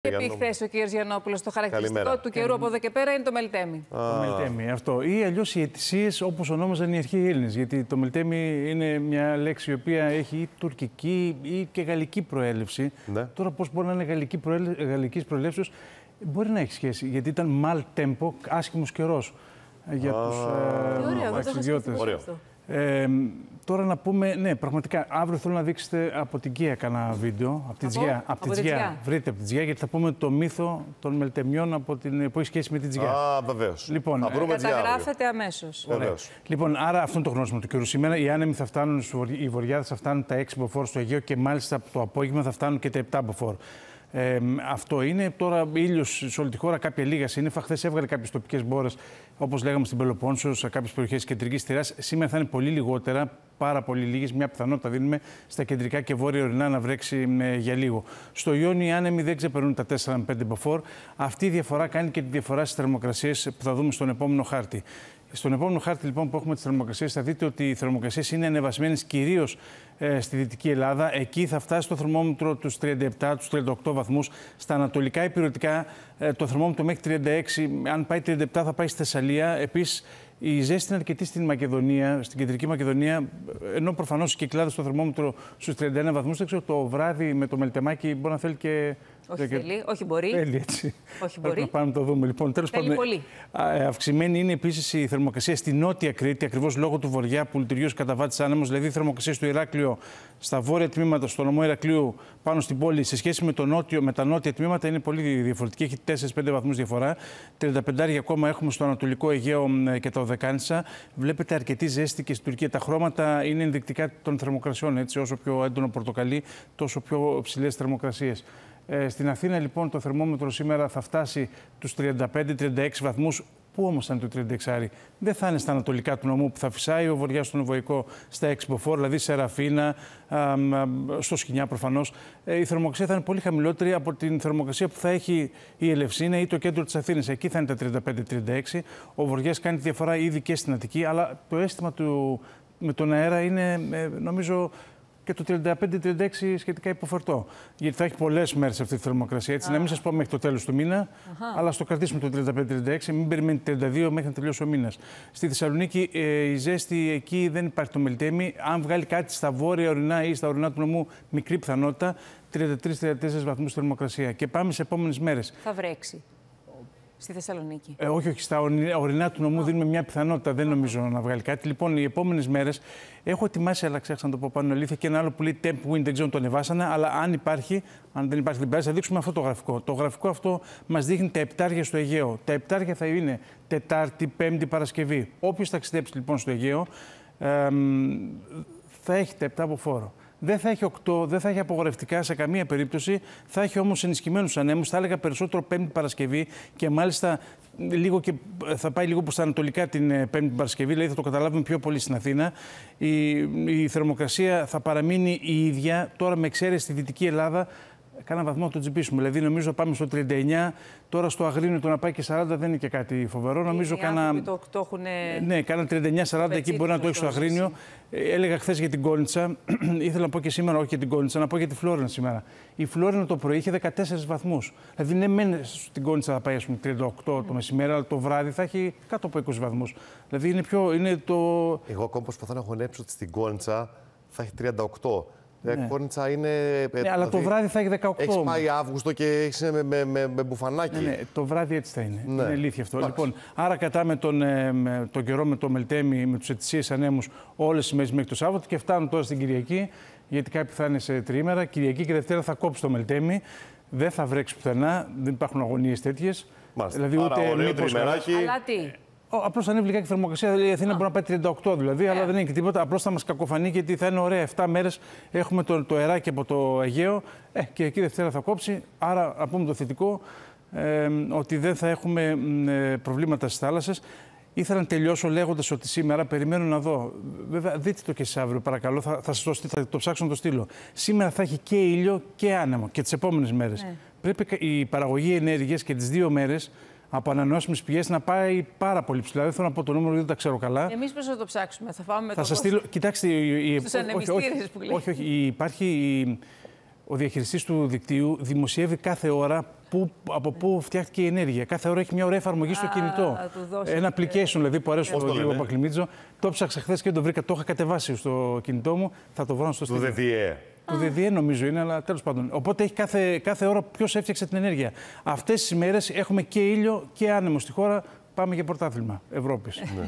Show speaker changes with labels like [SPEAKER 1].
[SPEAKER 1] πει χθε ο κ. Γιαννόπουλος το χαρακτηριστικό του καιρού από εδώ και πέρα είναι το μελτέμι. Το μελτέμι, αυτό. Ή αλλιώς οι αιτησίες όπως ονόμαζαν οι αρχαίοι Έλληνες. Γιατί το μελτέμι είναι μια λέξη η οποία έχει ή τουρκική ή και γαλλική προέλευση. Ναι. Τώρα, πώς μπορεί να είναι γαλλική προέλε... γαλλικής προέλευση, μπορεί να έχει σχέση. Γιατί ήταν mal tempo, άσχημος καιρός για τους ε, ταξιδιώτε. Ε, τώρα να πούμε, ναι, πραγματικά αύριο θέλω να δείξετε από την Κία κανένα βίντεο. Από την Τζιά. Βρείτε από την Τζιά, γιατί θα πούμε το μύθο των μελτεμιών από την, που έχει σχέση με την Τζιά. Α, βεβαίως. Λοιπόν, ε, καταγράφεται αμέσως. Λοιπόν, άρα αυτό είναι το γνώσμα του καιρού. Σήμερα οι άνεμοι θα φτάνουν, οι βορειάδες θα φτάνουν τα 6 μποφόρ στο Αγίο και μάλιστα το απόγευμα θα φτάνουν και τα 7 μποφόρ. Ε, αυτό είναι. Τώρα ήλιος σε όλη τη χώρα, κάποια λίγα σύννεφα. Χθες έβγαλε κάποιες τοπικές μπόρες, όπως λέγαμε στην Πελοπόνσο, σε κάποιες περιοχές κεντρική θηρά. Σήμερα θα είναι πολύ λιγότερα, πάρα πολύ λίγες. Μια πιθανότητα δίνουμε στα κεντρικά και βόρεια ορεινά να βρέξει με, για λίγο. Στο Ιόνι οι άνεμοι δεν ξεπερνούν τα 4 με 5 μποφόρ. Αυτή η διαφορά κάνει και τη διαφορά στις θερμοκρασίες που θα δούμε στον επόμενο χάρτη. Στον επόμενο χάρτη λοιπόν που έχουμε τις θερμοκρασίες, θα δείτε ότι οι θερμοκρασίες είναι ανεβασμένες κυρίως ε, στη Δυτική Ελλάδα. Εκεί θα φτάσει το θερμόμετρο τους 37, του 38 βαθμούς. Στα ανατολικά υπηρετικά ε, το θερμόμετρο μέχρι 36. Αν πάει 37 θα πάει στη Θεσσαλία. Επίσης η ζέστη είναι αρκετή στην Μακεδονία, στην κεντρική Μακεδονία, ενώ προφανώς κυκλάδες το θερμόμετρο στους 31 βαθμούς. Δεν το βράδυ με το μελτεμάκι μπορεί να θέλει και όχι και... θέλει, όχι μπορεί. Θέλει έτσι. Όχι μπορεί. πάμε να το δούμε. Λοιπόν, τέλος θέλει πολύ. Ε, ε, αυξημένη είναι επίσης η θερμοκρασία στη νότια Κρήτη, ακριβώς λόγω του βοριά που λειτουργεί ως καταβάτης άνεμος. Δηλαδή, η θερμοκρασία του Ηράκλειο στα βόρεια τμήματα, στο νομό Ηρακλείου πάνω στην πόλη, σε σχέση με, το νότιο, με τα νότια τμήματα είναι πολύ διαφορετική. Έχει 4-5 βαθμούς διαφορά. 35 ακόμα έχουμε στο Ανατολικό Αιγαίο ε, και τα Οδεκάνησα. Βλέπετε αρκετή ζέστη και στην Τουρκία. Τα χρώματα είναι ενδεικτικά των θερμοκρασιών. Έτσι, όσο πιο έντονο πορτοκαλί, τόσο πιο ψηλές θερμοκρασίες. Ε, στην Αθήνα λοιπόν το θερμόμετρο σήμερα θα φτάσει τους 35-36 βαθμούς. Πού όμως θα είναι το 36 αρι Δεν θα είναι στα ανατολικά του νομού που θα φυσάει ο βοριάς στον Βοϊκό στα εξποφόρ, δηλαδή σε Ραφίνα, στο Σκινιά προφανώς. Ε, η θερμοκρασία θα είναι πολύ χαμηλότερη από την θερμοκρασία που θα έχει η Ελευσίνα ή το κέντρο της Αθήνας. Εκεί θα είναι τα 35-36. Ο βοριάς κάνει τη διαφορά ήδη και στην Αττική, αλλά το αίσθημα του με τον αέρα είναι ε, νομίζω και το 35-36 σχετικά υποφορτό. Γιατί θα έχει πολλές μέρες αυτή τη θερμοκρασία. Έτσι, να μην σας πω μέχρι το τέλος του μήνα, αλλά στο κρατήσουμε το 35-36, μην περιμένετε 32 μέχρι να τελειώσει ο μήνας. Στη Θεσσαλονίκη ε, η ζέστη εκεί δεν υπάρχει το μελτέμι. Αν βγάλει κάτι στα βόρεια ορεινά ή στα ορεινά του νομού, μικρή πιθανότητα 33-34 βαθμούς θερμοκρασία. Και πάμε σε επόμενες μέρες. Θα βρέξει. Στη Θεσσαλονίκη. Ε, όχι, όχι. Στα ορεινά του νομού δίνουμε μια πιθανότητα. Δεν νομίζω να βγάλει κάτι. Λοιπόν, οι επόμενες μέρες έχω ετοιμάσει, αλλά ξέχασα να το πω πάνω αλήθεια, και ένα άλλο που λέει Temp Win. Δεν ξέρω αν το ανεβάσανε, αλλά αν υπάρχει, αν δεν υπάρχει, δεν Θα δείξουμε αυτό το γραφικό. Το γραφικό αυτό μας δείχνει τα επτάρια στο Αιγαίο. Τα επτάρια θα είναι Τετάρτη, Πέμπτη, Παρασκευή. Όποιος ταξιδέψει λοιπόν στο Αιγαίο, ε, θα έχετε επτά από φόρο δεν θα έχει οκτώ, δεν θα έχει απογορευτικά σε καμία περίπτωση. Θα έχει όμως ενισχυμένους ανέμους. Θα έλεγα περισσότερο Πέμπτη Παρασκευή και μάλιστα λίγο και ε, θα πάει λίγο προς τα ανατολικά την ε, Πέμπτη Παρασκευή, δηλαδή θα το καταλάβουμε πιο πολύ στην Αθήνα. Η, η θερμοκρασία θα παραμείνει η ίδια, τώρα με εξαίρεση στη Δυτική Ελλάδα, Κάνα βαθμό το τσιμπήσουμε. Δηλαδή, νομίζω πάμε στο 39. Τώρα στο Αγρίνιο το να πάει και 40 δεν είναι και κάτι φοβερό. νομίζω κάνα. Το, Ναι, κάνα 39-40 εκεί μπορεί να το έχει στο Αγρίνιο. Ε, έλεγα χθες για την Κόνιτσα. Ήθελα να πω και σήμερα, όχι για την Κόνιτσα, να πω για τη Φλόρεν σήμερα. Η Φλόρεν το πρωί είχε 14 βαθμούς. Δηλαδή, ναι, μεν στην Κόνιτσα θα πάει ας πούμε, 38 το μεσημέρι, αλλά το βράδυ θα έχει κάτω από 20 βαθμούς. Δηλαδή, είναι πιο. Είναι το... Εγώ ακόμα προσπαθώ να χωνέψω ότι στην Κόνιτσα θα έχει 38. Ναι. Κόρνητσα είναι. Ναι, αλλά το βράδυ θα έχει 18. Έχει πάει Αύγουστο και έχεις με, με, με, με, μπουφανάκι. Ναι, το βράδυ έτσι θα είναι. Είναι αλήθεια αυτό. Λοιπόν, άρα κατάμε τον, τον καιρό με το Μελτέμι, με τους ετησίες ανέμους όλες τις μέρες μέχρι το Σάββατο και φτάνουν τώρα στην Κυριακή. Γιατί κάποιοι θα είναι σε τριήμερα. Κυριακή και Δευτέρα θα κόψει το Μελτέμι. Δεν θα βρέξει πουθενά. Δεν υπάρχουν αγωνίες τέτοιες. Δηλαδή ούτε μήπως... Αλλά Απλώ ανέβει και η θερμοκρασία. Δηλαδή η Αθήνα μπορεί να πάει 38 δηλαδή, αλλά ε. δεν είναι και τίποτα. Απλώς θα μας κακοφανεί γιατί θα είναι ωραία. 7 μέρες έχουμε το, το αεράκι από το Αιγαίο ε, και εκεί Δευτέρα θα κόψει. Άρα, να πούμε το θετικό, ότι δεν θα έχουμε ε, προβλήματα στις θάλασσες. Ήθελα να τελειώσω λέγοντας ότι σήμερα περιμένω να δω. Βέβαια, δείτε το και εσείς αύριο, παρακαλώ. Θα, θα, το, θα το ψάξω να το στείλω. Σήμερα θα έχει και ήλιο και άνεμο και τις επόμενες μέρες. Ναι. Πρέπει η παραγωγή ενέργειας και τις δύο μέρες από ανανεώσιμες πηγές να πάει πάρα πολύ ψηλά. Δεν θέλω να πω το νούμερο, δεν τα ξέρω καλά. Εμείς πώς θα το ψάξουμε, θα πάμε με θα το. Θα σα στείλω. Κοιτάξτε, η... Στους όχι, που λέει. όχι, όχι, υπάρχει. Ο διαχειριστής του δικτύου δημοσιεύει κάθε ώρα που, από πού φτιάχτηκε η ενέργεια. Κάθε ώρα έχει μια ωραία εφαρμογή στο κινητό. Ένα application δηλαδή που αρέσει στον Γιώργο Πακλιμίτζο. Το ψάξα χθες και το βρήκα. Το είχα κατεβάσει στο κινητό μου. Θα το βρω στο του ΔΔΕ νομίζω είναι, αλλά τέλος πάντων. Οπότε έχει κάθε, κάθε ώρα ποιος έφτιαξε την ενέργεια. Αυτές τις μέρες έχουμε και ήλιο και άνεμο στη χώρα. Πάμε για πρωτάθλημα Ευρώπης. Ναι.